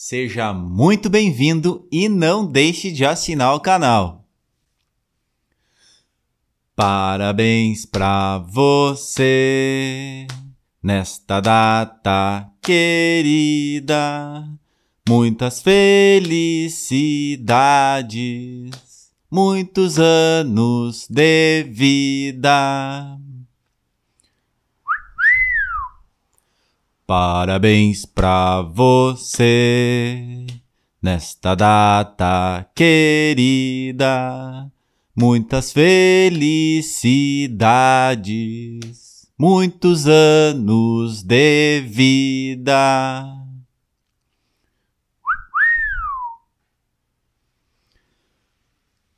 Seja muito bem-vindo e não deixe de assinar o canal. Parabéns para você nesta data querida. Muitas felicidades, muitos anos de vida. Parabéns pra você nesta data querida. Muitas felicidades, muitos anos de vida.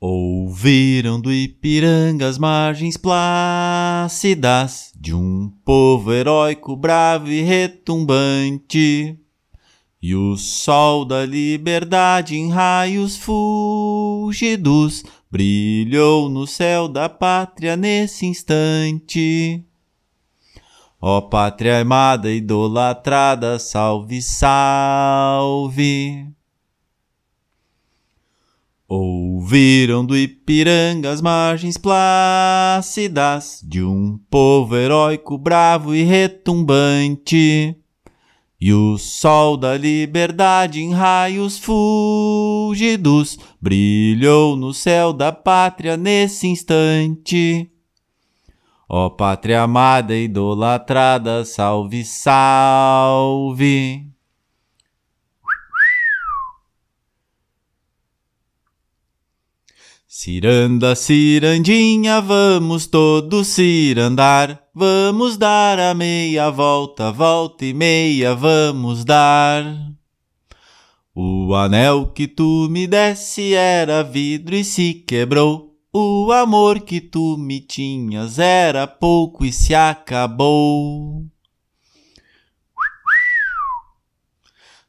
Ouviram do Ipiranga as margens plácidas de um povo heróico, bravo e retumbante. E o sol da liberdade em raios fúlgidos brilhou no céu da pátria nesse instante. Ó pátria amada, idolatrada, salve, salve! Ouviram do Ipiranga as margens plácidas de um povo heróico, bravo e retumbante. E o sol da liberdade em raios fúlgidos brilhou no céu da pátria nesse instante. Ó pátria amada, idolatrada, salve, salve! Ciranda, cirandinha, vamos todos cirandar. Vamos dar a meia volta, volta e meia vamos dar. O anel que tu me desse era vidro e se quebrou. O amor que tu me tinhas era pouco e se acabou.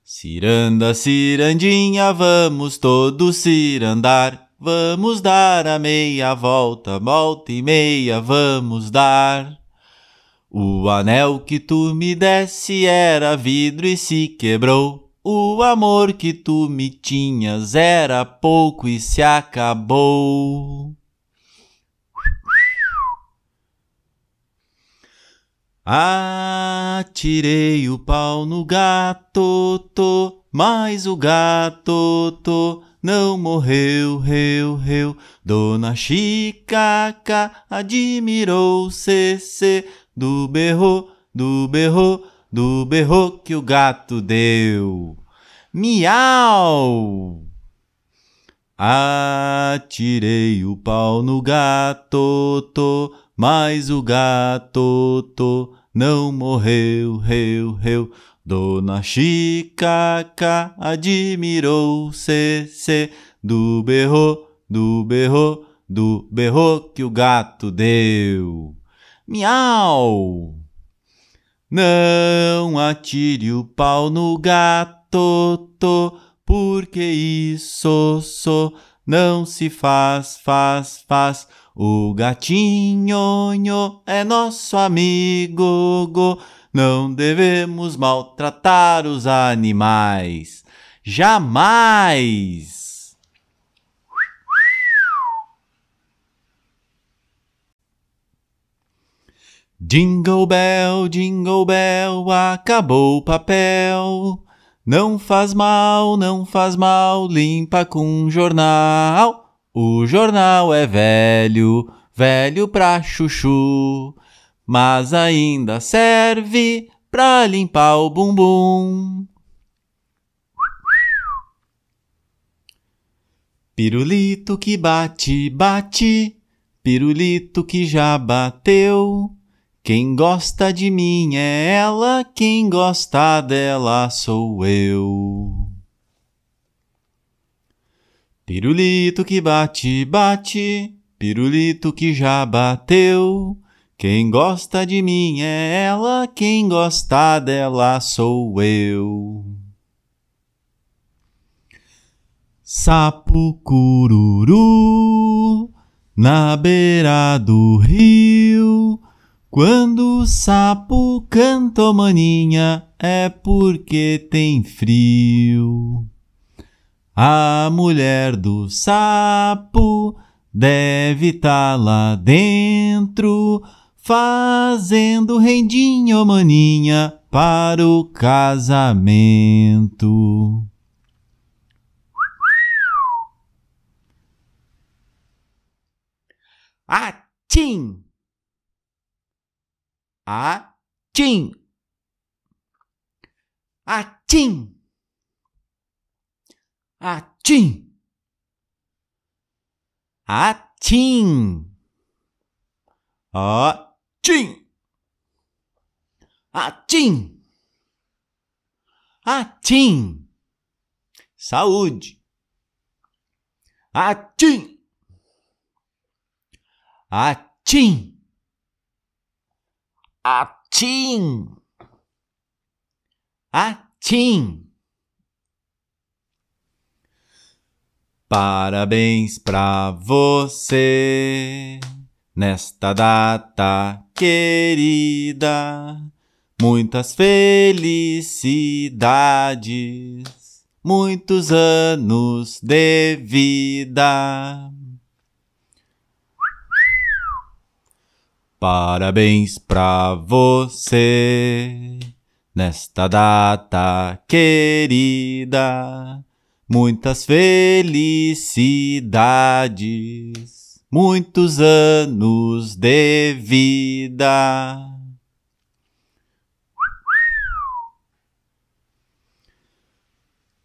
Ciranda, cirandinha, vamos todos cirandar. Vamos dar a meia volta, volta e meia, vamos dar. O anel que tu me desse era vidro e se quebrou. O amor que tu me tinhas era pouco e se acabou. Atirei o pau no gato, tô, mas o gato, tô, não morreu, reu, reu. Dona Chicaca admirou CC do berro, do berro, do berro que o gato deu. Miau! Atirei o pau no gato, tô, mas o gato, tô, não morreu, reu, reu. Dona Chicaca admirou-se se do berro, do berro, do berro que o gato deu. Miau! Não atire o pau no gato, to, porque isso so, não se faz, faz, faz. O gatinho nho, é nosso amigo, go. Não devemos maltratar os animais. Jamais! Jingle bell, jingle bell, acabou o papel. Não faz mal, não faz mal, limpa com jornal. O jornal é velho, velho pra chuchu mas ainda serve pra limpar o bumbum. Pirulito que bate, bate, pirulito que já bateu. Quem gosta de mim é ela, quem gosta dela sou eu. Pirulito que bate, bate, pirulito que já bateu. Quem gosta de mim é ela, quem gosta dela sou eu. Sapo cururu na beira do rio. Quando o sapo canta, maninha, é porque tem frio. A mulher do sapo deve estar tá lá dentro fazendo rendinho, maninha, para o casamento. Atim! Atim! Atim! Atim! Atim! Ó! Tim! Atim! Atim! Saúde! Atim! Atim! Atim! Atim! Parabéns pra você! Nesta data querida, muitas felicidades, muitos anos de vida. Parabéns pra você nesta data querida, muitas felicidades muitos anos de vida.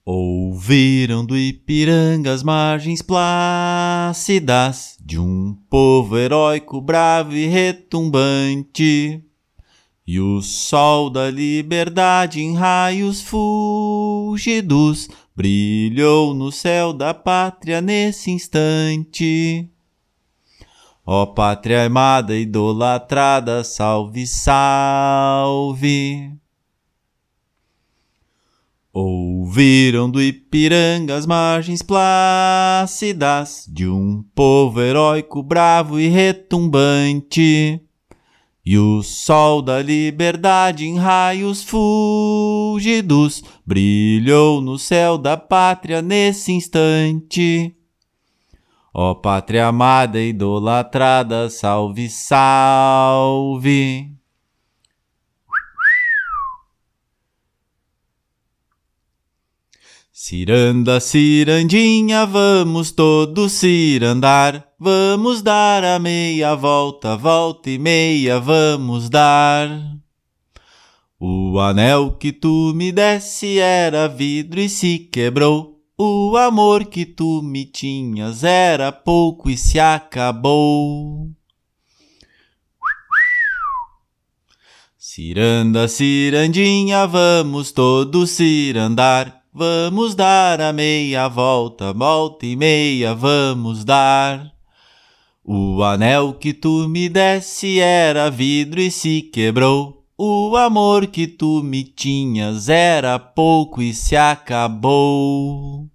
Ouviram do Ipiranga as margens plácidas de um povo heróico, bravo e retumbante, e o sol da liberdade em raios fugidos brilhou no céu da pátria nesse instante. Ó pátria amada, idolatrada, salve, salve! Ouviram do Ipiranga as margens plácidas de um povo heróico, bravo e retumbante. E o sol da liberdade em raios fúlgidos brilhou no céu da pátria nesse instante. Ó pátria amada, idolatrada, salve, salve! Ciranda, cirandinha, vamos todos cirandar, vamos dar a meia volta, volta e meia, vamos dar. O anel que tu me desse era vidro e se quebrou. O amor que tu me tinhas era pouco e se acabou. Ciranda, cirandinha, vamos todos cirandar. Vamos dar a meia volta, volta e meia, vamos dar. O anel que tu me desse era vidro e se quebrou. O amor que tu me tinhas era pouco e se acabou.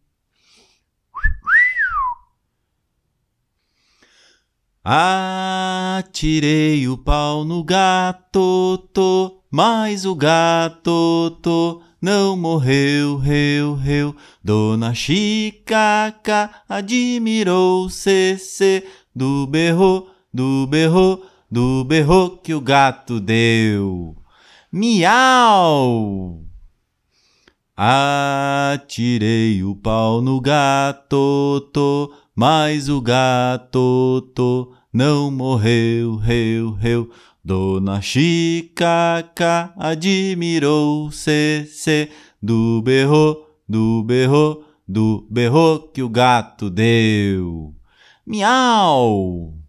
Atirei o pau no gato, tô, mas o gato tô, não morreu, reu, reu. Dona Chicaca admirou CC do berro, do berro do berro que o gato deu. Miau! Atirei o pau no gato, tô, mas o gato tô, não morreu, reu, reu. Dona Chicaca admirou se se do berro, do berro, do berro que o gato deu. Miau!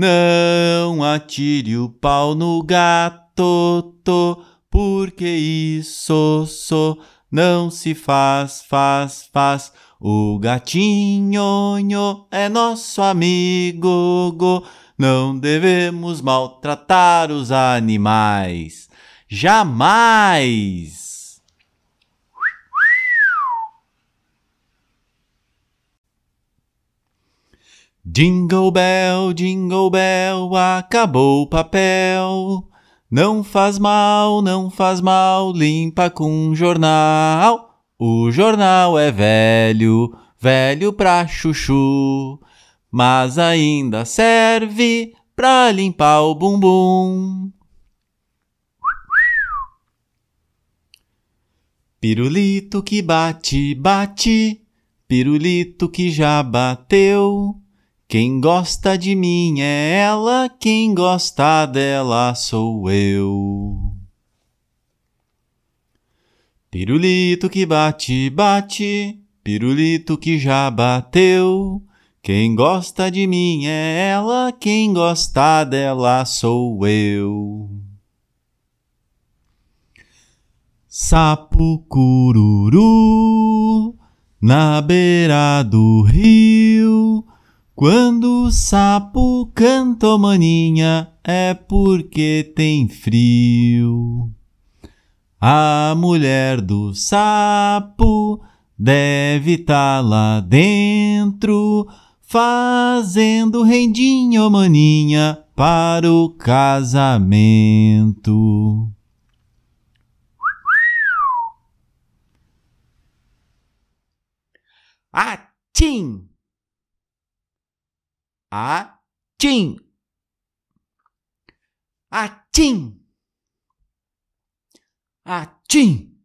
Não atire o pau no gato, to, porque isso só não se faz, faz, faz. O gatinho nho, é nosso amigo, go, não devemos maltratar os animais. Jamais! Jingle bell, jingle bell, acabou o papel. Não faz mal, não faz mal, limpa com jornal. O jornal é velho, velho pra chuchu, mas ainda serve pra limpar o bumbum. Pirulito que bate, bate, pirulito que já bateu. Quem gosta de mim é ela, quem gosta dela sou eu. Pirulito que bate, bate, pirulito que já bateu. Quem gosta de mim é ela, quem gosta dela sou eu. Sapo cururu na beira do rio quando o sapo canta maninha é porque tem frio. A mulher do sapo deve estar tá lá dentro fazendo rendinho maninha para o casamento. Atim! Ah, Atim. Atim. Atim.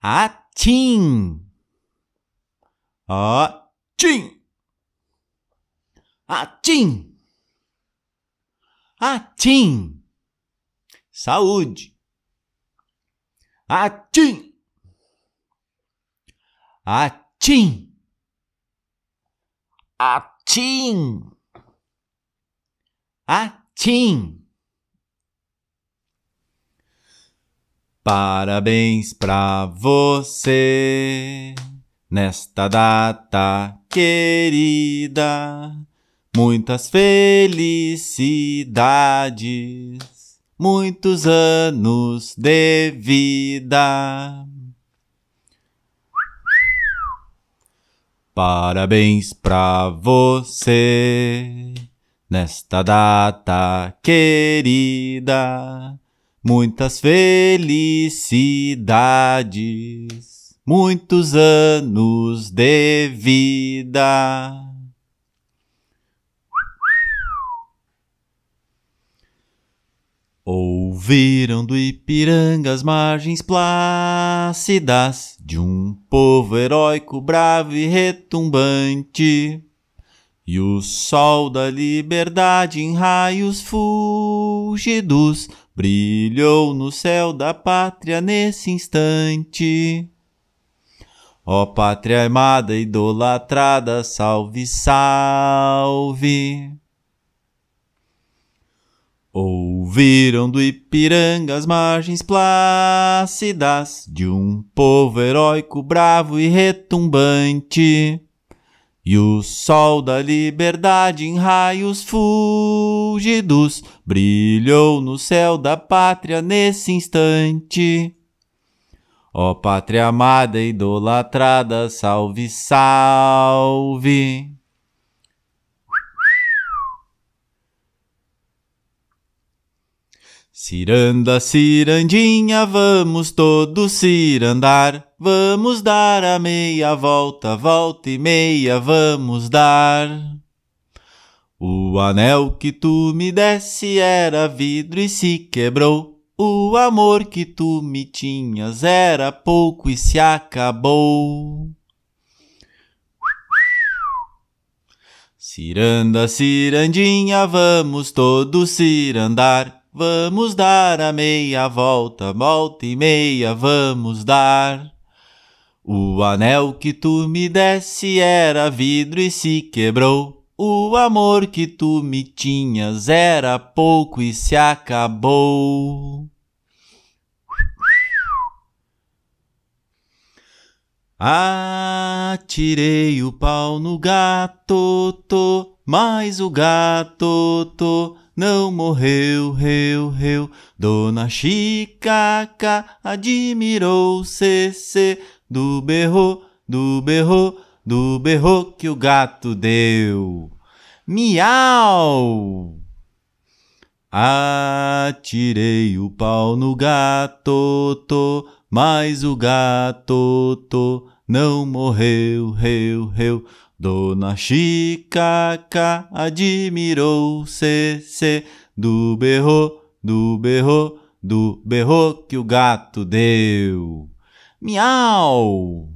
Atim. Atim. Atim. Atim. Saúde. Atim. Atim. Atim. Atim. Parabéns pra você nesta data querida. Muitas felicidades, muitos anos de vida. Parabéns pra você nesta data querida. Muitas felicidades, muitos anos de vida. Ouviram do Ipiranga as margens plácidas de um povo heróico, bravo e retumbante. E o sol da liberdade em raios fúlgidos brilhou no céu da pátria nesse instante. Ó pátria amada, idolatrada, salve, salve! Ouviram do Ipiranga as margens plácidas de um povo heróico, bravo e retumbante. E o sol da liberdade em raios fúlgidos brilhou no céu da pátria nesse instante. Ó pátria amada, idolatrada, salve, salve! Ciranda, cirandinha, vamos todos cirandar. Vamos dar a meia volta, volta e meia, vamos dar. O anel que tu me desse era vidro e se quebrou. O amor que tu me tinhas era pouco e se acabou. Ciranda, cirandinha, vamos todos cirandar. Vamos dar a meia volta, volta e meia, vamos dar. O anel que tu me desse era vidro e se quebrou. O amor que tu me tinhas era pouco e se acabou. Atirei o pau no gato, tô, mas o gato, tô, não morreu, reu, reu. Dona Chicaca admirou CC do berro, do berro, do berro que o gato deu. Miau! Atirei o pau no gato, tô, mas o gato, tô, não morreu, reu, reu. Dona Chica admirou-se se do berro, do berro, do berro que o gato deu. Miau!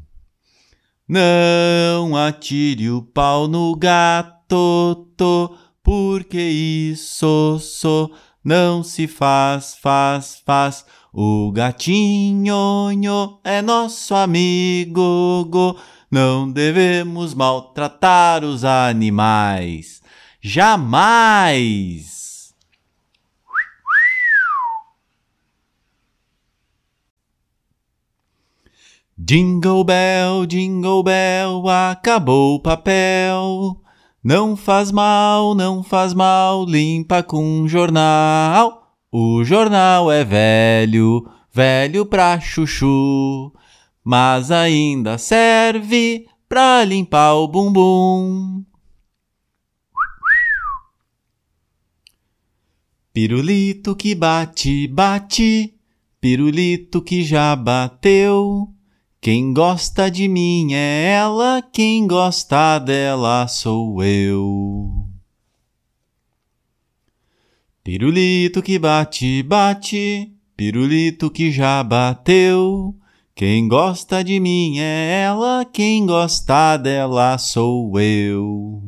Não atire o pau no gato, to, porque isso so, não se faz, faz, faz. O gatinho nho, é nosso amigo, go, não devemos maltratar os animais. Jamais! Jingle bell, jingle bell, acabou o papel. Não faz mal, não faz mal, limpa com jornal. O jornal é velho, velho pra chuchu mas ainda serve pra limpar o bumbum. Pirulito que bate, bate, pirulito que já bateu. Quem gosta de mim é ela, quem gosta dela sou eu. Pirulito que bate, bate, pirulito que já bateu. Quem gosta de mim é ela, quem gosta dela sou eu.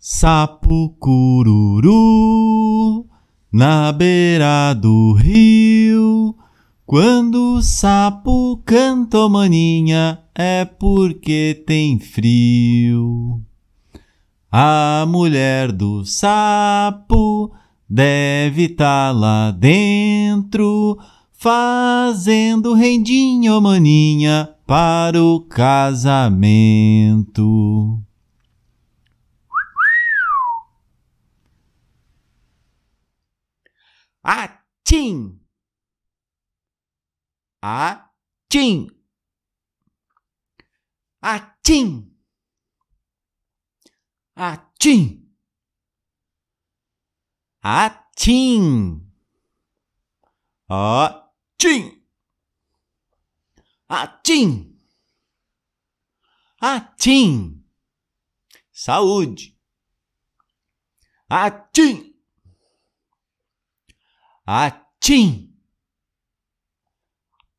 Sapo cururu na beira do rio. Quando o sapo canta, oh, maninha, é porque tem frio. A mulher do sapo deve estar tá lá dentro fazendo rendinho, maninha, para o casamento. Atim! Atim! Atim! Atim! Atim! Ó, Tim! Atim! Atim! Saúde! Atim! Atim!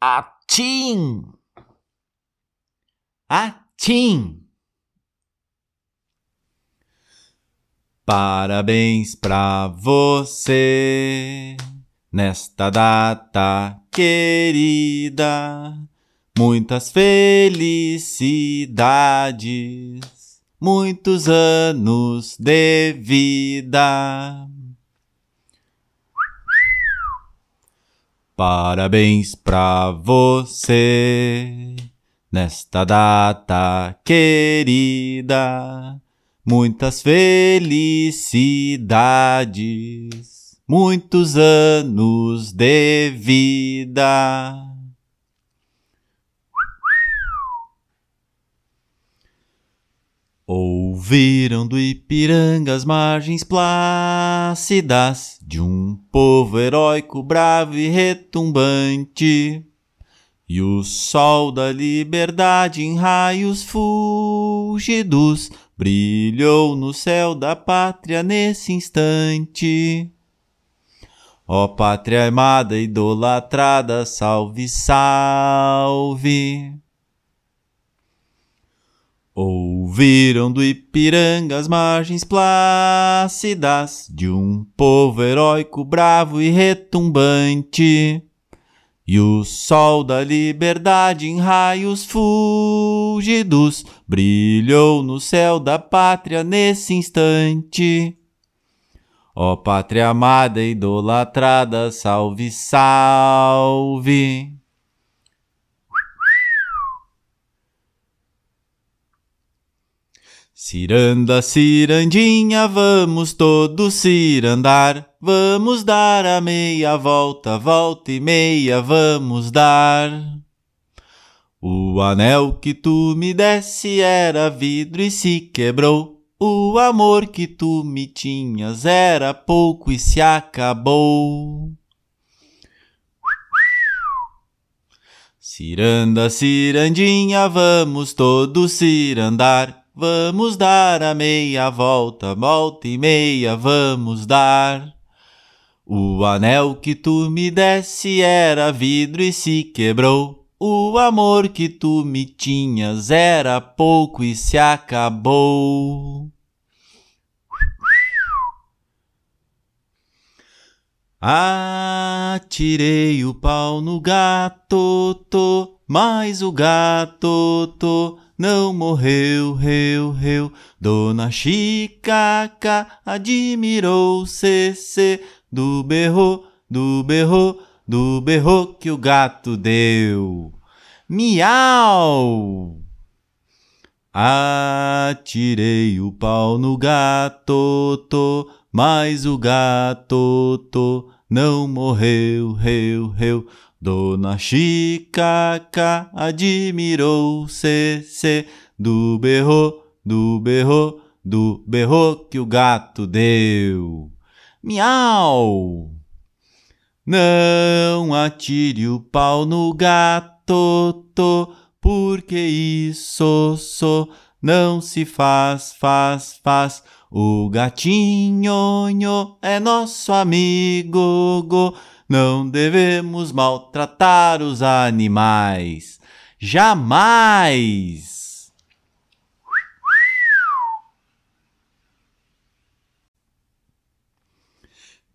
Atim! Atim! Parabéns pra você! Nesta data querida, muitas felicidades, muitos anos de vida. Parabéns pra você nesta data querida, muitas felicidades muitos anos de vida. Ouviram do Ipiranga as margens plácidas de um povo heróico, bravo e retumbante, e o sol da liberdade em raios fugidos brilhou no céu da pátria nesse instante. Ó pátria amada, idolatrada, salve, salve! Ouviram do Ipiranga as margens plácidas de um povo heróico, bravo e retumbante. E o sol da liberdade em raios fúlgidos brilhou no céu da pátria nesse instante. Ó pátria amada, idolatrada, salve, salve! Ciranda, cirandinha, vamos todos cirandar, vamos dar a meia volta, volta e meia, vamos dar. O anel que tu me desse era vidro e se quebrou. O amor que tu me tinhas era pouco e se acabou. Ciranda, cirandinha, vamos todos cirandar. Vamos dar a meia volta, volta e meia, vamos dar. O anel que tu me desse era vidro e se quebrou. O amor que tu me tinhas era pouco e se acabou. Atirei o pau no gato, tô, mas o gato tô, não morreu, reu, reu. Dona Chicaca admirou CC do berro, do berro do berro que o gato deu. Miau! Atirei o pau no gato, tô, mas o gato tô, não morreu, reu, reu. Dona Chicaca admirou cê, cê, do berro, do berro, do berro que o gato deu. Miau! Não atire o pau no gato, to, porque isso so, não se faz, faz, faz. O gatinho nho, é nosso amigo, go, não devemos maltratar os animais. Jamais!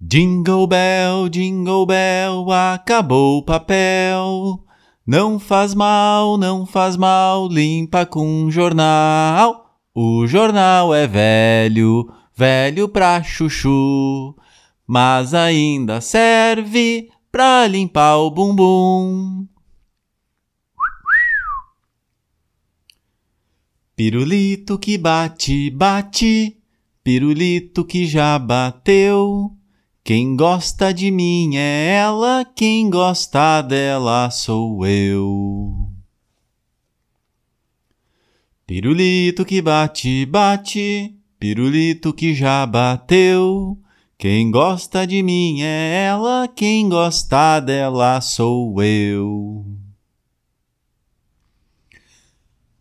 Jingle bell, jingle bell, acabou o papel. Não faz mal, não faz mal, limpa com jornal. O jornal é velho, velho pra chuchu, mas ainda serve pra limpar o bumbum. Pirulito que bate, bate, pirulito que já bateu. Quem gosta de mim é ela, quem gosta dela sou eu. Pirulito que bate, bate, pirulito que já bateu. Quem gosta de mim é ela, quem gosta dela sou eu.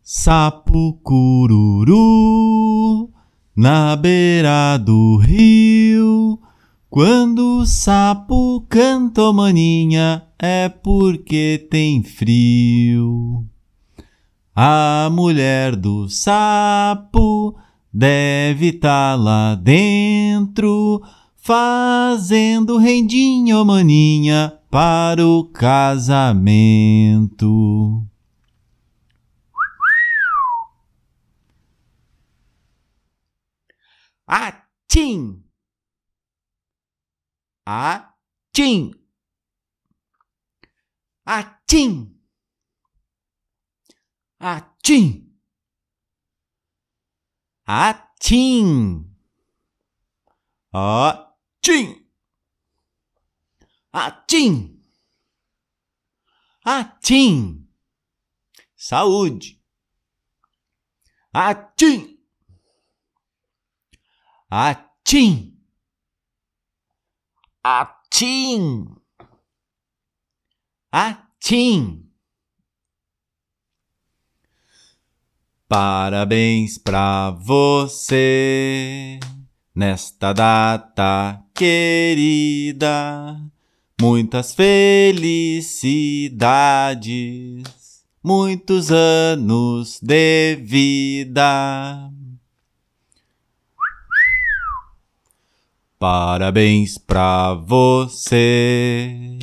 Sapo cururu na beira do rio quando o sapo canta maninha é porque tem frio. A mulher do sapo deve estar tá lá dentro, fazendo rendinho, maninha, para o casamento. Atim! Atim. Atim. Atim. Atim. Atim. Atim. Atim. Saúde. Atim. Atim. Atim. Atim. Parabéns pra você nesta data querida. Muitas felicidades, muitos anos de vida. Parabéns pra você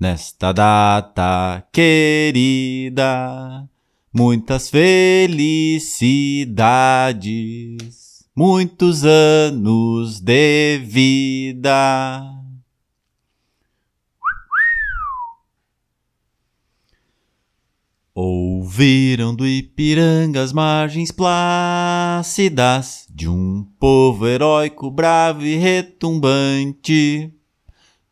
nesta data querida. Muitas felicidades, muitos anos de vida. Ouviram do Ipiranga as margens plácidas de um povo heróico, bravo e retumbante.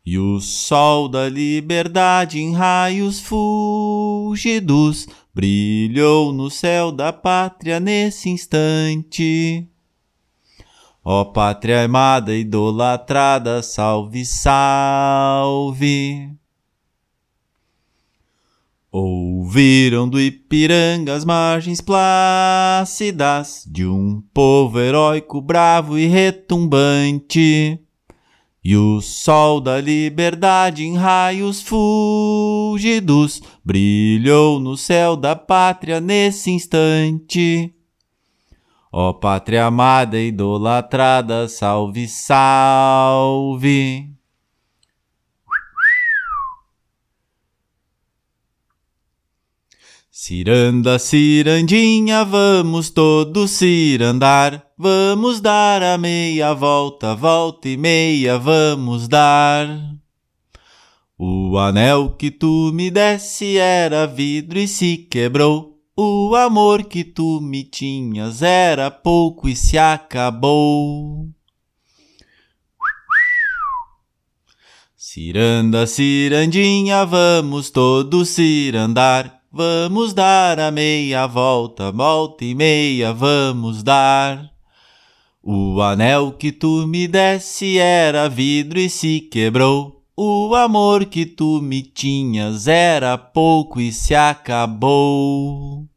E o sol da liberdade em raios fugidos brilhou no céu da pátria nesse instante. Ó pátria amada, idolatrada, salve, salve! Ouviram do Ipiranga as margens plácidas de um povo heróico, bravo e retumbante. E o sol da liberdade em raios fúlgidos brilhou no céu da pátria nesse instante. Ó pátria amada, idolatrada, salve, salve! Ciranda, cirandinha, vamos todos cirandar. Vamos dar a meia volta, volta e meia, vamos dar. O anel que tu me desse era vidro e se quebrou. O amor que tu me tinhas era pouco e se acabou. Ciranda, cirandinha, vamos todos cirandar. Vamos dar a meia volta, volta e meia, vamos dar. O anel que tu me desse era vidro e se quebrou. O amor que tu me tinhas era pouco e se acabou.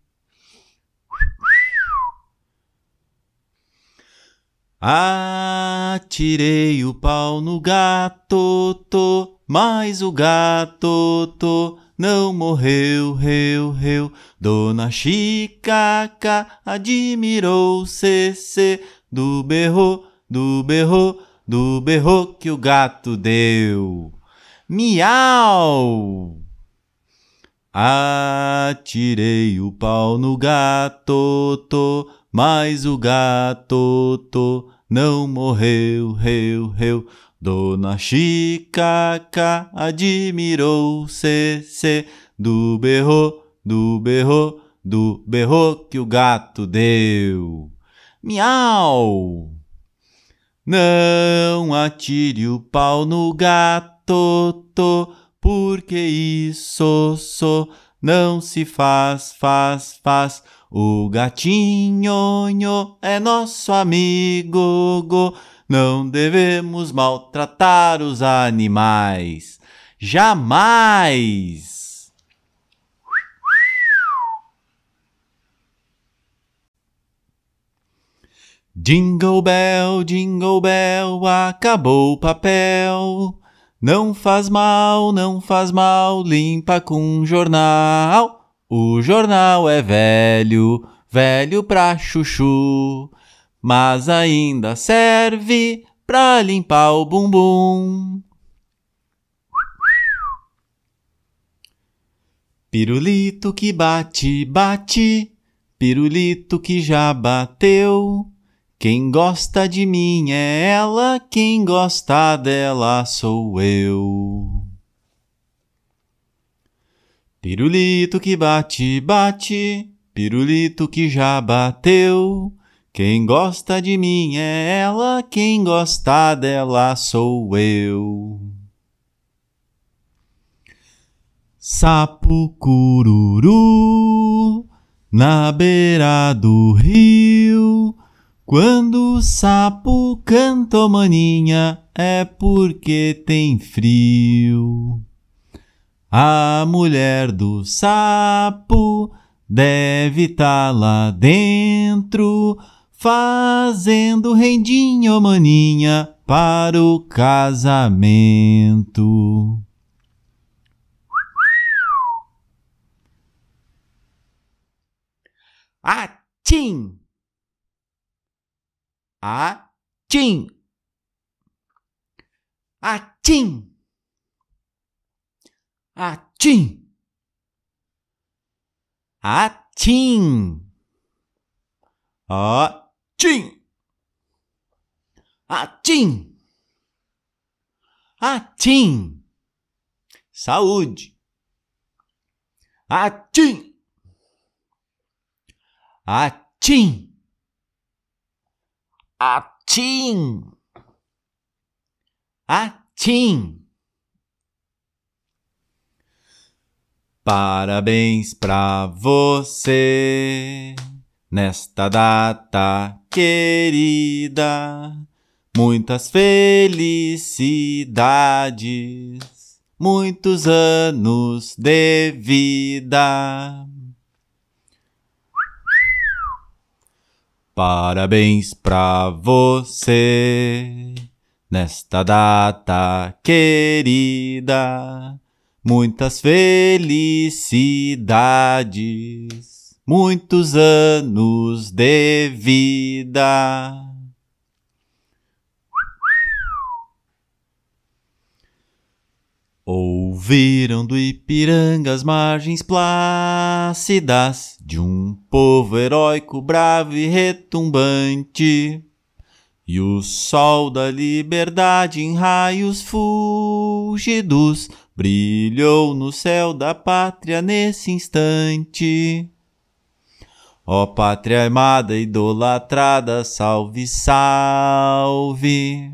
Atirei o pau no gato, to, mas o gato, to. Não morreu, reu, reu, Dona Chicaca admirou CC do berro, do berro, do berro que o gato deu. Miau! Atirei o pau no gato, tô, mas o gato tô, não morreu, reu, reu. Dona Chicaca admirou-se -se do berro, do berro, do berro que o gato deu. Miau! Não atire o pau no gato, to, porque isso so, não se faz, faz, faz. O gatinho nho, é nosso amigo, go, não devemos maltratar os animais. Jamais! Jingle bell, jingle bell, acabou o papel. Não faz mal, não faz mal, limpa com jornal. O jornal é velho, velho pra chuchu mas ainda serve pra limpar o bumbum. Pirulito que bate, bate, pirulito que já bateu. Quem gosta de mim é ela, quem gosta dela sou eu. Pirulito que bate, bate, pirulito que já bateu. Quem gosta de mim é ela, quem gosta dela sou eu. Sapo cururu na beira do rio. Quando o sapo canta, oh, maninha, é porque tem frio. A mulher do sapo deve estar tá lá dentro fazendo rendinho, maninha, para o casamento. Atim! Atim! Atim! Atim! Atim! Atim! Atim! Atim! Atim! Saúde! Atim! Atim! Atim! Atim! Parabéns pra você nesta data querida, muitas felicidades, muitos anos de vida. Parabéns pra você nesta data querida, muitas felicidades muitos anos de vida. Ouviram do Ipiranga as margens plácidas de um povo heróico, bravo e retumbante, e o sol da liberdade em raios fugidos brilhou no céu da pátria nesse instante. Ó pátria amada, idolatrada, salve, salve!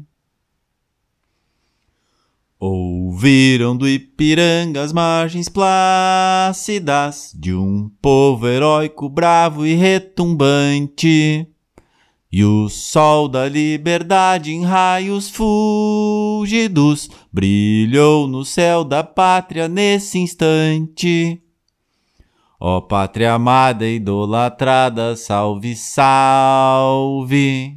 Ouviram do Ipiranga as margens plácidas de um povo heróico, bravo e retumbante. E o sol da liberdade em raios fúlgidos brilhou no céu da pátria nesse instante. Ó pátria amada, idolatrada, salve, salve!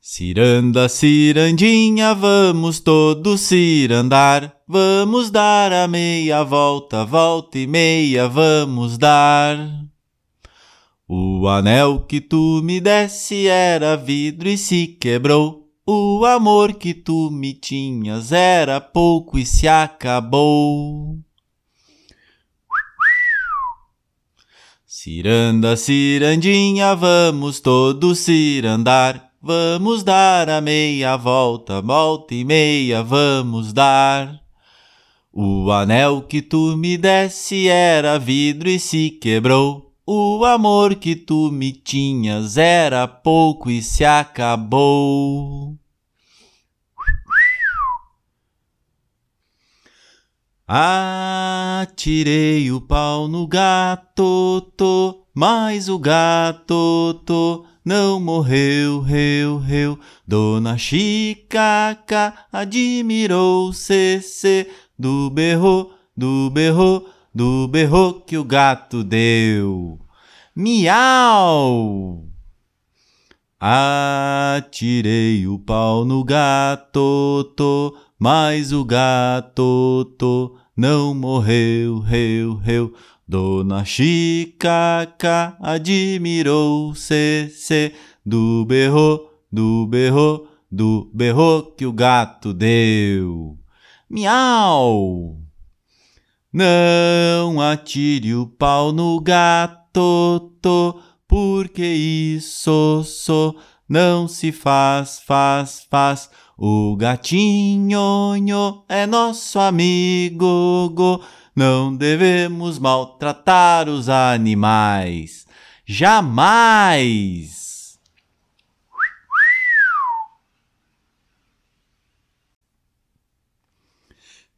Ciranda, cirandinha, vamos todos cirandar. Vamos dar a meia volta, volta e meia, vamos dar. O anel que tu me desse era vidro e se quebrou. O amor que tu me tinhas era pouco e se acabou. Ciranda, cirandinha, vamos todos cirandar. Vamos dar a meia volta, volta e meia, vamos dar. O anel que tu me desse era vidro e se quebrou. O amor que tu me tinhas era pouco e se acabou. Atirei o pau no gato, tô, mas o gato, tô, não morreu, reu, reu. Dona Chicaca admirou CC do berro, do berro, do berro que o gato deu. Miau! Atirei o pau no gato, tô, mas o gato, tô, não morreu, reu, reu. Dona Chicaca admirou CC do berro, do berro, do berro que o gato deu. Miau! Não atire o pau no gato, to, porque isso so, não se faz, faz, faz o gatinho nho, é nosso amigo, go. não devemos maltratar os animais. Jamais!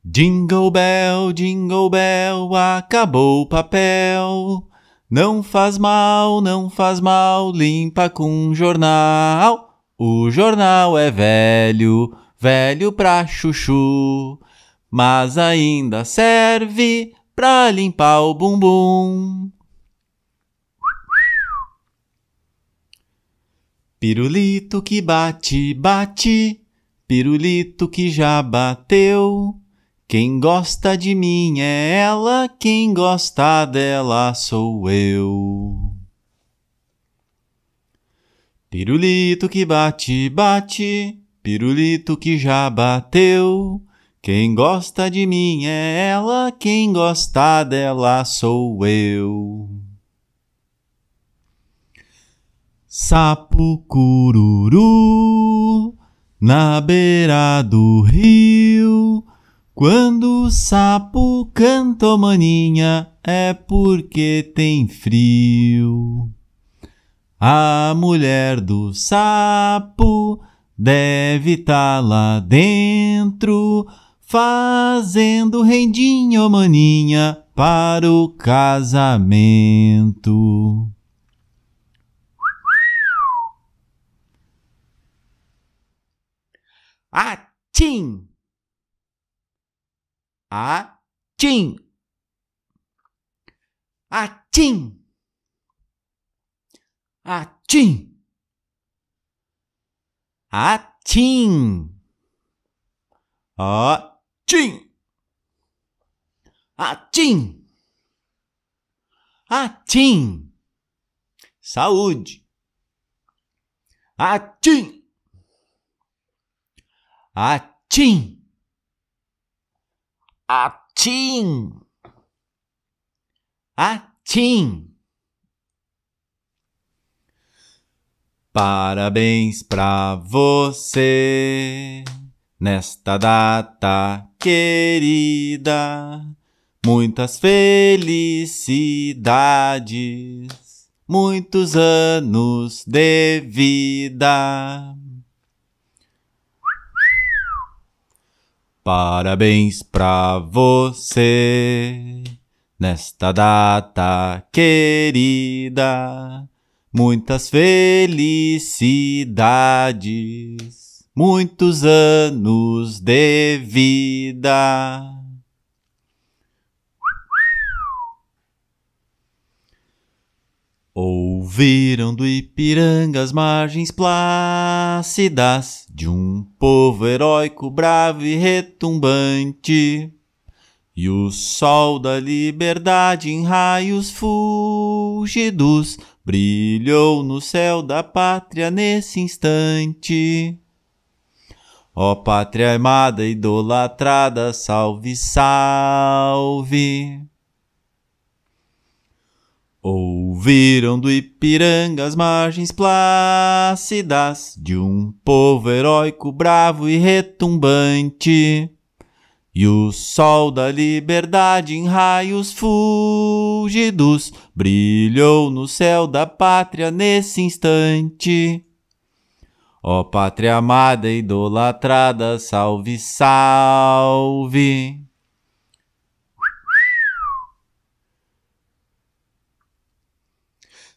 Jingle bell, jingle bell, acabou o papel. Não faz mal, não faz mal, limpa com jornal. O jornal é velho, velho pra chuchu, mas ainda serve pra limpar o bumbum. Pirulito que bate, bate, pirulito que já bateu. Quem gosta de mim é ela, quem gosta dela sou eu. Pirulito que bate, bate, pirulito que já bateu. Quem gosta de mim é ela, quem gosta dela sou eu. Sapo cururu na beira do rio. Quando o sapo canta, maninha, é porque tem frio. A mulher do sapo deve estar tá lá dentro, fazendo rendinho, maninha, para o casamento. Atim! Atim! Atim! Atim! Atim! Atim! Atim! Atim! Saúde! Atim! Atim! Atim! Atim! Parabéns pra você nesta data querida. Muitas felicidades, muitos anos de vida. Parabéns pra você nesta data querida. Muitas felicidades, muitos anos de vida. Ouviram do Ipiranga as margens plácidas de um povo heróico, bravo e retumbante, e o sol da liberdade em raios fugidos brilhou no céu da pátria nesse instante. Ó pátria amada, idolatrada, salve, salve! Ouviram do Ipiranga as margens plácidas de um povo heróico, bravo e retumbante. E o sol da liberdade em raios fúlgidos brilhou no céu da pátria nesse instante. Ó pátria amada e idolatrada, salve, salve!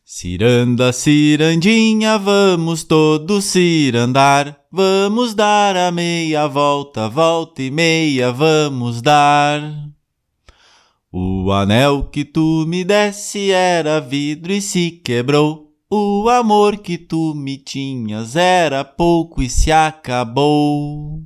Ciranda, cirandinha, vamos todos cirandar. Vamos dar a meia volta, volta e meia vamos dar. O anel que tu me desse era vidro e se quebrou. O amor que tu me tinhas era pouco e se acabou.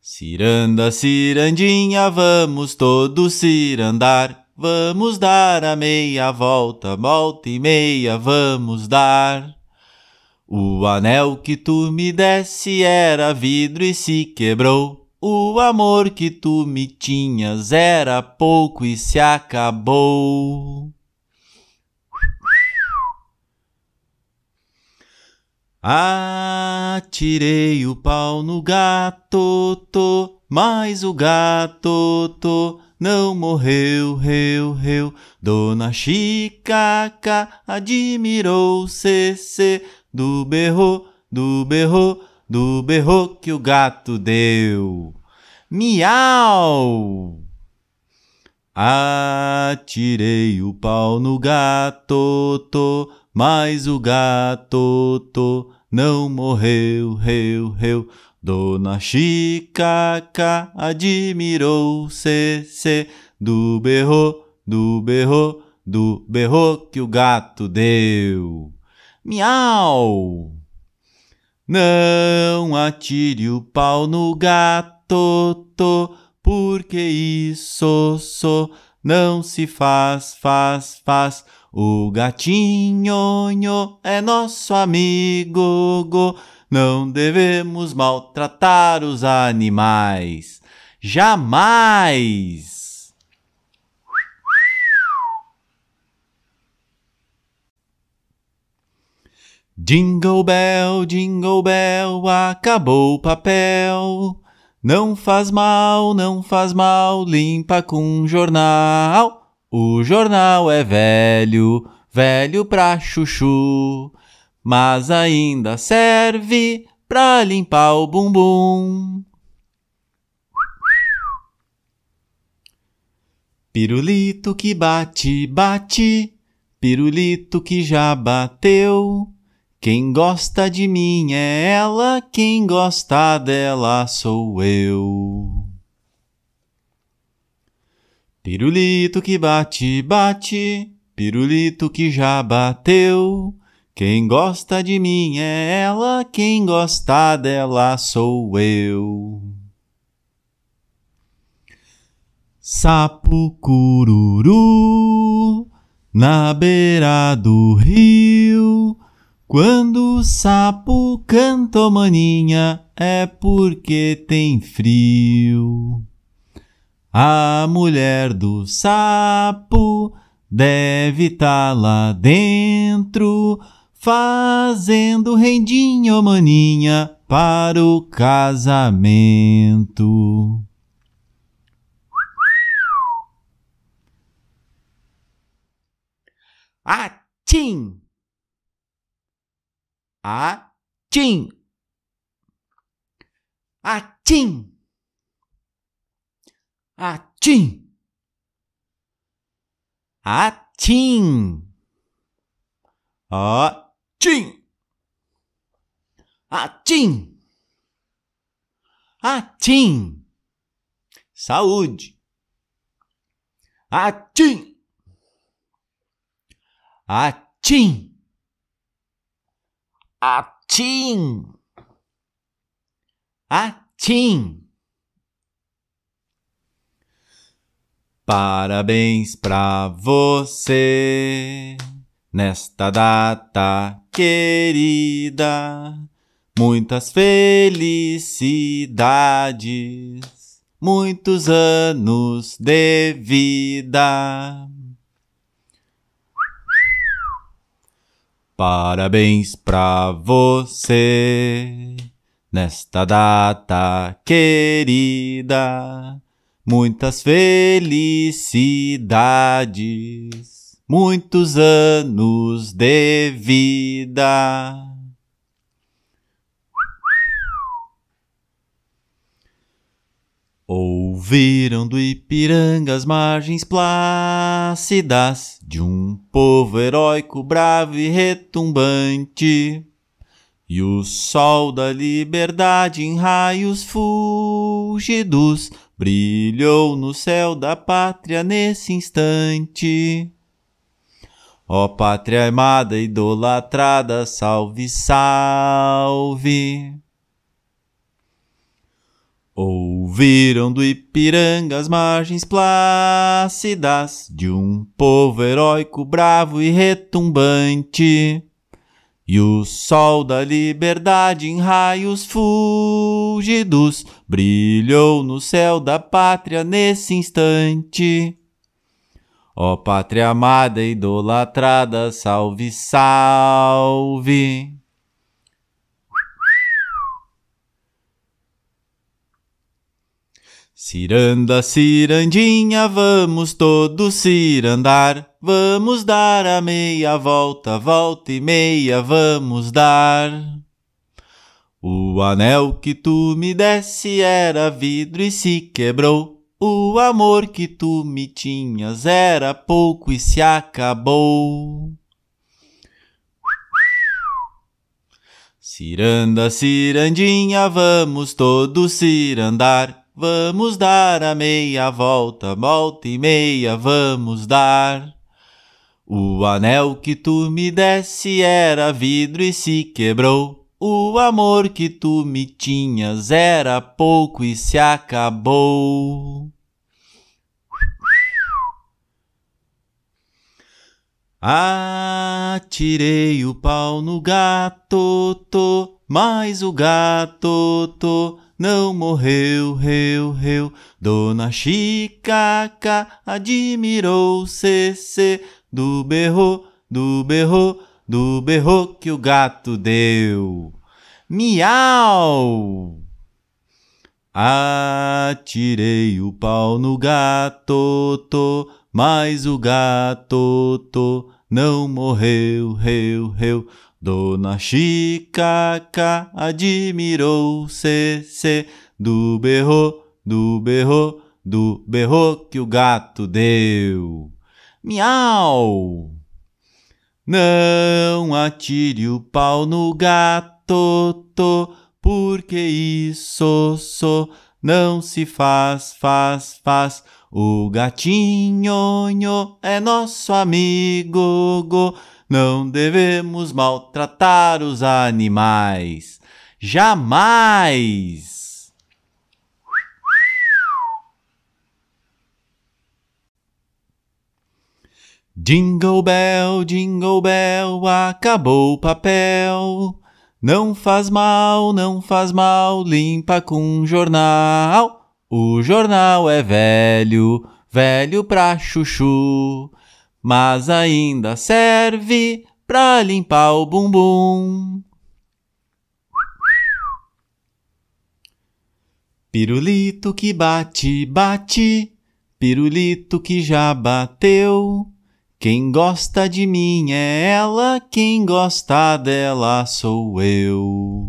Ciranda, cirandinha, vamos todos cirandar. Vamos dar a meia volta, volta e meia vamos dar. O anel que tu me desse era vidro e se quebrou. O amor que tu me tinhas era pouco e se acabou. Atirei o pau no gato, tô, mas o gato, tô, não morreu, reu, reu. Dona Chicaca admirou, cê, do berro, do berro, do berro que o gato deu. Miau! Atirei o pau no gato, tô, mas o gato tô, não morreu, reu, reu. Dona Chicaca admirou cê, do berro, do berro, do berro que o gato deu. Miau! Não atire o pau no gato, to, porque isso so, não se faz, faz, faz. O gatinho nho, é nosso amigo, go, não devemos maltratar os animais. Jamais! Jingle bell, jingle bell, acabou o papel. Não faz mal, não faz mal, limpa com jornal. O jornal é velho, velho pra chuchu, mas ainda serve pra limpar o bumbum. Pirulito que bate, bate, pirulito que já bateu. Quem gosta de mim é ela, quem gosta dela sou eu. Pirulito que bate, bate, pirulito que já bateu. Quem gosta de mim é ela, quem gosta dela sou eu. Sapo cururu na beira do rio. Quando o sapo canta, oh, maninha, é porque tem frio. A mulher do sapo deve estar tá lá dentro, fazendo rendinho, oh, maninha, para o casamento. Atim! Ah, Atim. Atim. Atim. Atim. Atim. Atim. Atim. Saúde. Atim. Atim. Atim. Atim. Parabéns para você nesta data querida. Muitas felicidades, muitos anos de vida. Parabéns pra você nesta data querida. Muitas felicidades, muitos anos de vida. Ouviram do Ipiranga as margens plácidas de um povo heróico, bravo e retumbante. E o sol da liberdade em raios fugidos brilhou no céu da pátria nesse instante. Ó pátria amada, idolatrada, salve, salve! Ouviram do Ipiranga as margens plácidas de um povo heróico, bravo e retumbante. E o sol da liberdade em raios fúlgidos brilhou no céu da pátria nesse instante. Ó pátria amada, idolatrada, salve, salve! Ciranda, cirandinha, vamos todos cirandar. Vamos dar a meia volta, volta e meia, vamos dar. O anel que tu me desse era vidro e se quebrou. O amor que tu me tinhas era pouco e se acabou. Ciranda, cirandinha, vamos todos cirandar. Vamos dar a meia volta, volta e meia, vamos dar. O anel que tu me desse era vidro e se quebrou. O amor que tu me tinhas era pouco e se acabou. Atirei o pau no gato, mas o gato não morreu, reu, reu. Dona Chicaca admirou CC do berro, do berro, do berro que o gato deu. Miau! Atirei o pau no gato, tô, mas o gato, tô, não morreu, reu, reu. Dona Chicaca admirou-se se, do berro, do berro, do berro que o gato deu. Miau! Não atire o pau no gato, to, porque isso so, não se faz, faz, faz. O gatinho nho, é nosso amigo, go, não devemos maltratar os animais. Jamais! Jingle bell, jingle bell, acabou o papel. Não faz mal, não faz mal, limpa com jornal. O jornal é velho, velho pra chuchu mas ainda serve pra limpar o bumbum. Pirulito que bate, bate, pirulito que já bateu. Quem gosta de mim é ela, quem gosta dela sou eu.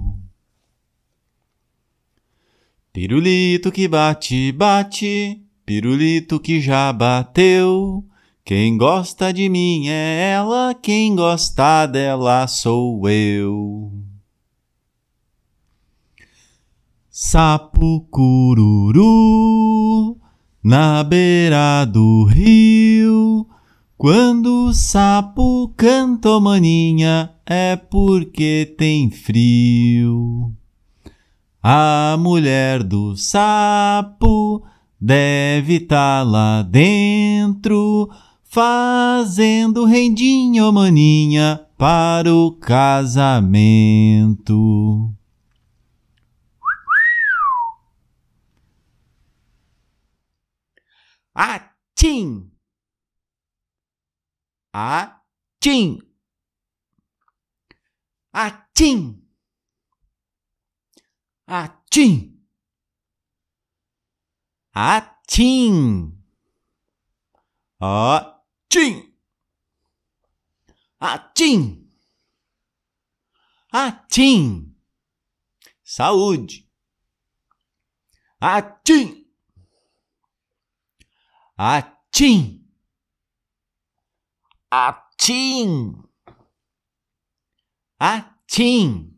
Pirulito que bate, bate, pirulito que já bateu. Quem gosta de mim é ela, quem gosta dela sou eu. Sapo cururu na beira do rio. Quando o sapo canta, oh, maninha, é porque tem frio. A mulher do sapo deve estar tá lá dentro fazendo rendinho, maninha, para o casamento. Atim! Atim! Atim! Atim! Atim! Ó, Tim! Atim! Atim! Saúde! Atim! Atim! Atim! Atim!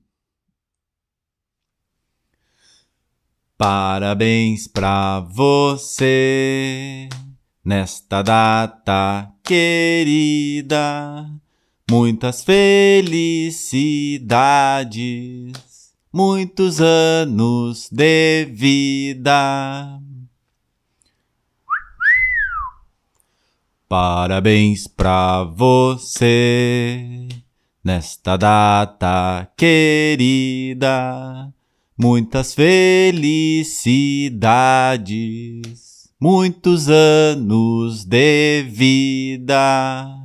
Parabéns pra você nesta data querida, muitas felicidades, muitos anos de vida. Parabéns pra você nesta data querida, muitas felicidades muitos anos de vida.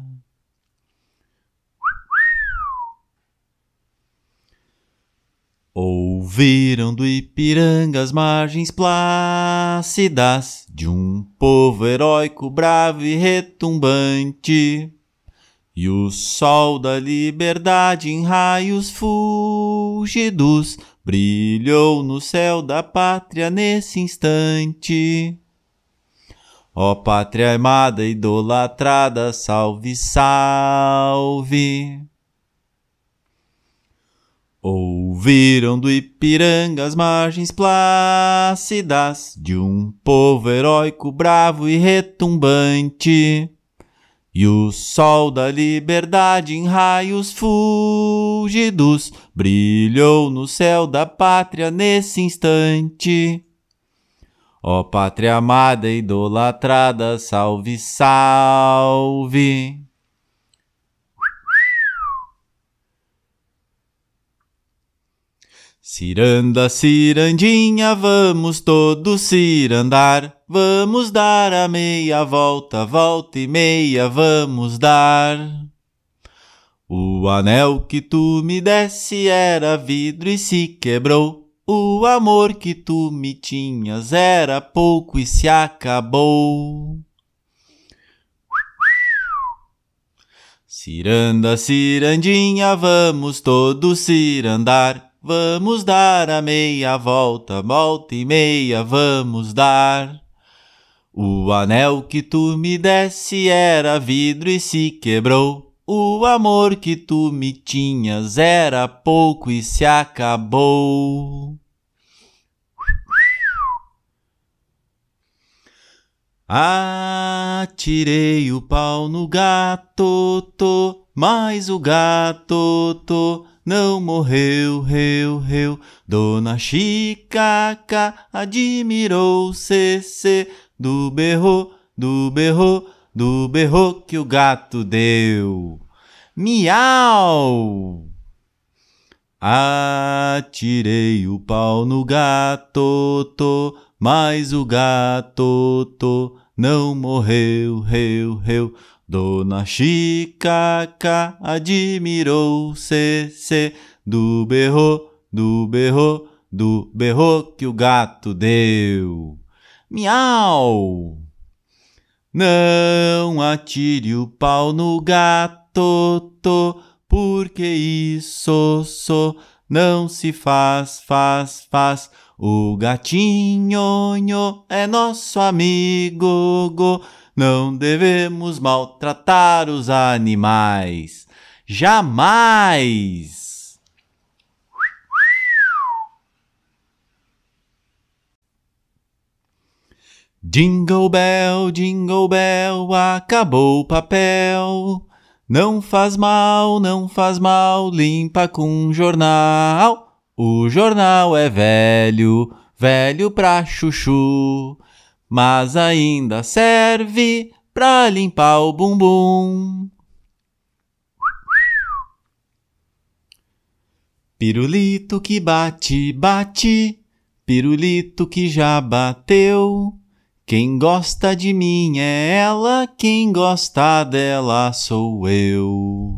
Ouviram do Ipiranga as margens plácidas de um povo heróico, bravo e retumbante, e o sol da liberdade em raios fugidos brilhou no céu da pátria nesse instante. Ó pátria amada, idolatrada, salve, salve! Ouviram do Ipiranga as margens plácidas de um povo heróico, bravo e retumbante, e o sol da liberdade em raios fúlgidos brilhou no céu da pátria nesse instante. Ó oh, pátria amada, idolatrada, salve, salve! Ciranda, cirandinha, vamos todos cirandar, vamos dar a meia volta, volta e meia, vamos dar. O anel que tu me desse era vidro e se quebrou. O amor que tu me tinhas era pouco e se acabou. Ciranda, cirandinha, vamos todos cirandar. Vamos dar a meia volta, volta e meia, vamos dar. O anel que tu me desse era vidro e se quebrou. O amor que tu me tinhas era pouco e se acabou. Atirei o pau no gato, tô, mas o gato tô, não morreu, reu, reu. Dona Chicaca admirou o cc do berro, do berro, do berro que o gato deu. Miau! Atirei o pau no gato, tô, mas o gato tô, não morreu, reu, reu. Dona Chicaca admirou se, se do berro, do berro, do berro que o gato deu. Miau! Não atire o pau no gato, to, porque isso só não se faz, faz, faz. O gatinho nho, é nosso amigo, go, não devemos maltratar os animais. Jamais! Jingle bell, jingle bell, acabou o papel. Não faz mal, não faz mal, limpa com jornal. O jornal é velho, velho pra chuchu, mas ainda serve pra limpar o bumbum. Pirulito que bate, bate, pirulito que já bateu. Quem gosta de mim é ela, quem gosta dela sou eu.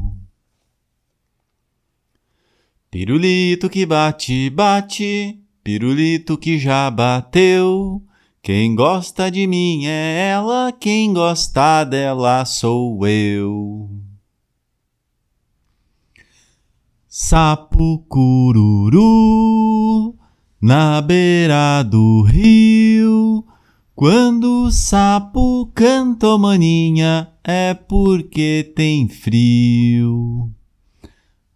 Pirulito que bate, bate, pirulito que já bateu. Quem gosta de mim é ela, quem gosta dela sou eu. Sapo cururu na beira do rio quando o sapo canta maninha é porque tem frio.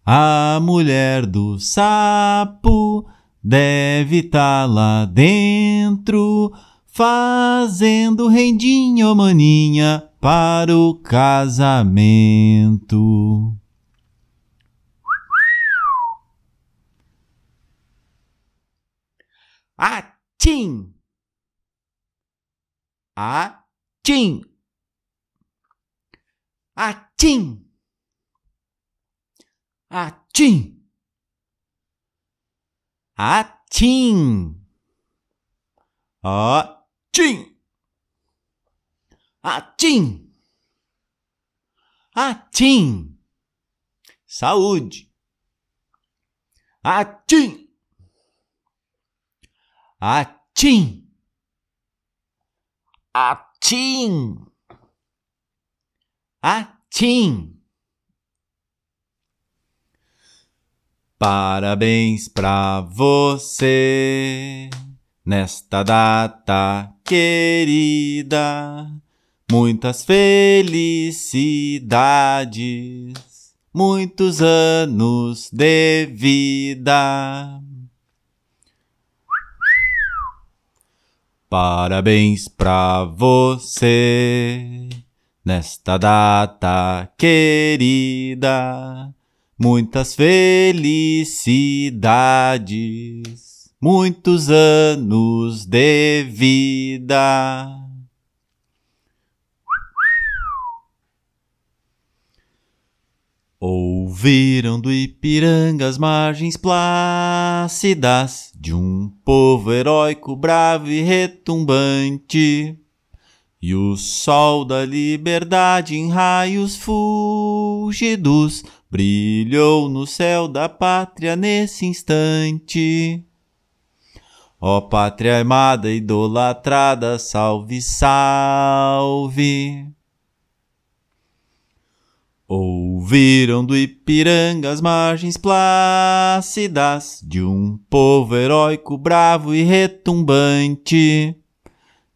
A mulher do sapo deve estar tá lá dentro fazendo rendinho maninha para o casamento. Atim! Ah, Atim. Atim. Atim. Atim. Atim. Atim. Atim. Saúde. Atim. Atim. Atim. Atim. Parabéns pra você nesta data querida. Muitas felicidades, muitos anos de vida. Parabéns pra você nesta data querida. Muitas felicidades, muitos anos de vida. Ouviram do Ipiranga as margens plácidas de um povo heróico, bravo e retumbante. E o sol da liberdade em raios fúlgidos brilhou no céu da pátria nesse instante. Ó pátria amada, idolatrada, salve, salve! Ouviram do Ipiranga as margens plácidas de um povo heróico, bravo e retumbante.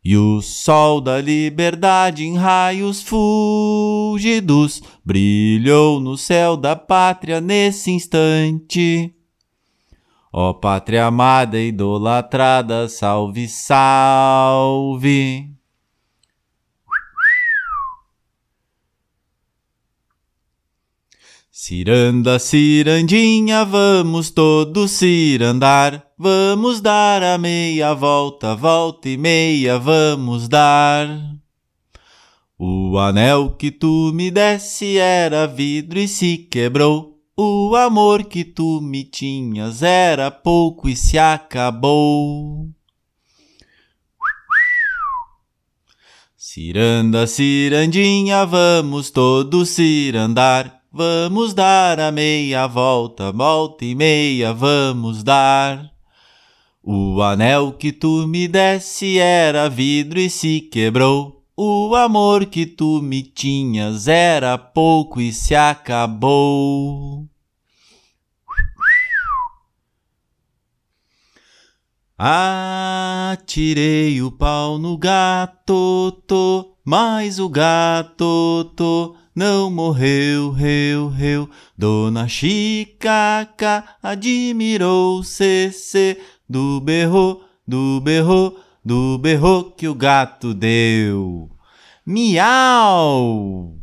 E o sol da liberdade em raios fúlgidos brilhou no céu da pátria nesse instante. Ó pátria amada, idolatrada, salve, salve! Ciranda, cirandinha, vamos todos cirandar. Vamos dar a meia volta, volta e meia vamos dar. O anel que tu me desse era vidro e se quebrou. O amor que tu me tinhas era pouco e se acabou. Ciranda, cirandinha, vamos todos cirandar. Vamos dar a meia volta, volta e meia, vamos dar. O anel que tu me desse era vidro e se quebrou. O amor que tu me tinhas era pouco e se acabou. Atirei o pau no gato, tô, mas o gato, tô, não morreu, reu, reu. Dona Chicaca admirou CC do berro, do berro, do berro que o gato deu. Miau!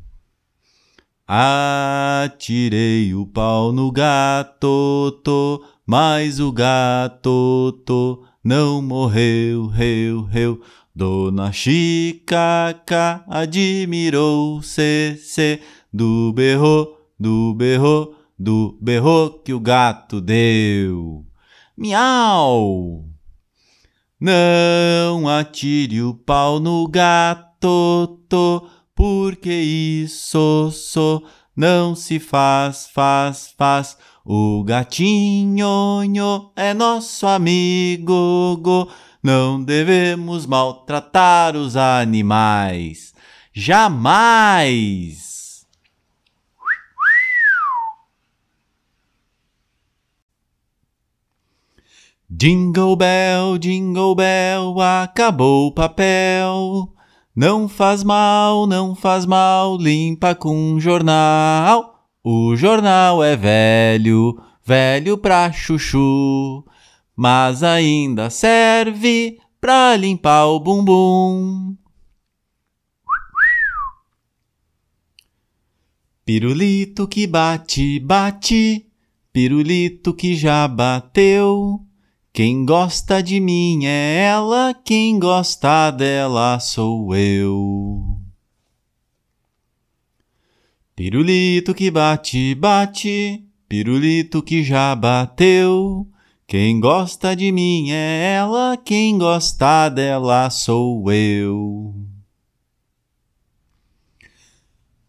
Atirei o pau no gato, tô, mas o gato, tô, não morreu, reu, reu. Dona Chicaca admirou-se se, do berro, do berro, do berro que o gato deu. Miau! Não atire o pau no gato, to, porque isso so, não se faz, faz, faz. O gatinho nho, é nosso amigo, go, não devemos maltratar os animais. Jamais! Jingle bell, jingle bell, acabou o papel. Não faz mal, não faz mal, limpa com jornal. O jornal é velho, velho pra chuchu mas ainda serve pra limpar o bumbum. Pirulito que bate, bate, pirulito que já bateu. Quem gosta de mim é ela, quem gosta dela sou eu. Pirulito que bate, bate, pirulito que já bateu. Quem gosta de mim é ela, quem gosta dela sou eu.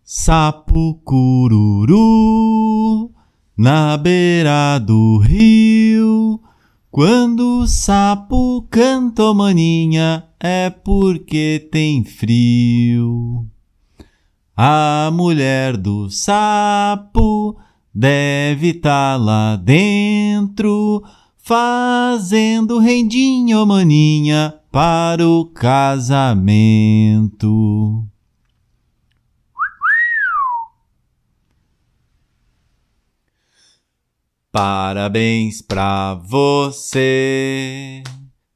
Sapo cururu na beira do rio. Quando o sapo canta, oh, maninha, é porque tem frio. A mulher do sapo deve estar tá lá dentro fazendo rendinho, maninha, para o casamento. Parabéns pra você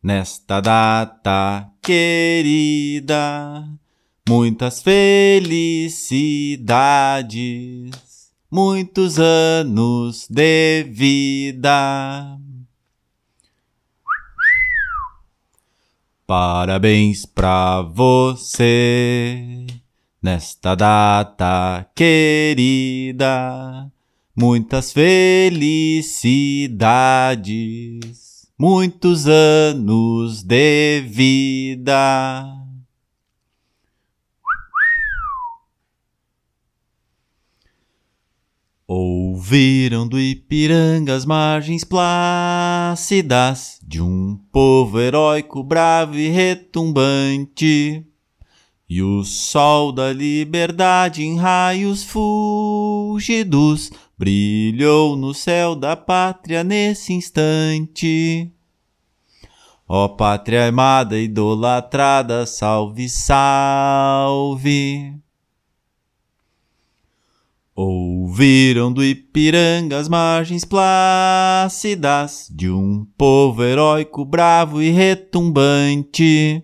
nesta data querida. Muitas felicidades, muitos anos de vida. Parabéns pra você nesta data querida. Muitas felicidades, muitos anos de vida. Ouviram do Ipiranga as margens plácidas de um povo heróico, bravo e retumbante. E o sol da liberdade em raios fugidos, brilhou no céu da pátria nesse instante. Ó pátria amada, idolatrada, salve, salve! Ouviram do Ipiranga as margens plácidas de um povo heróico, bravo e retumbante.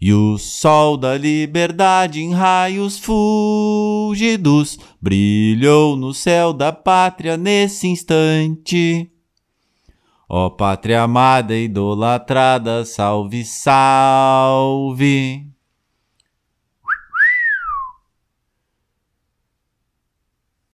E o sol da liberdade em raios fúlgidos brilhou no céu da pátria nesse instante. Ó pátria amada, idolatrada, salve, salve!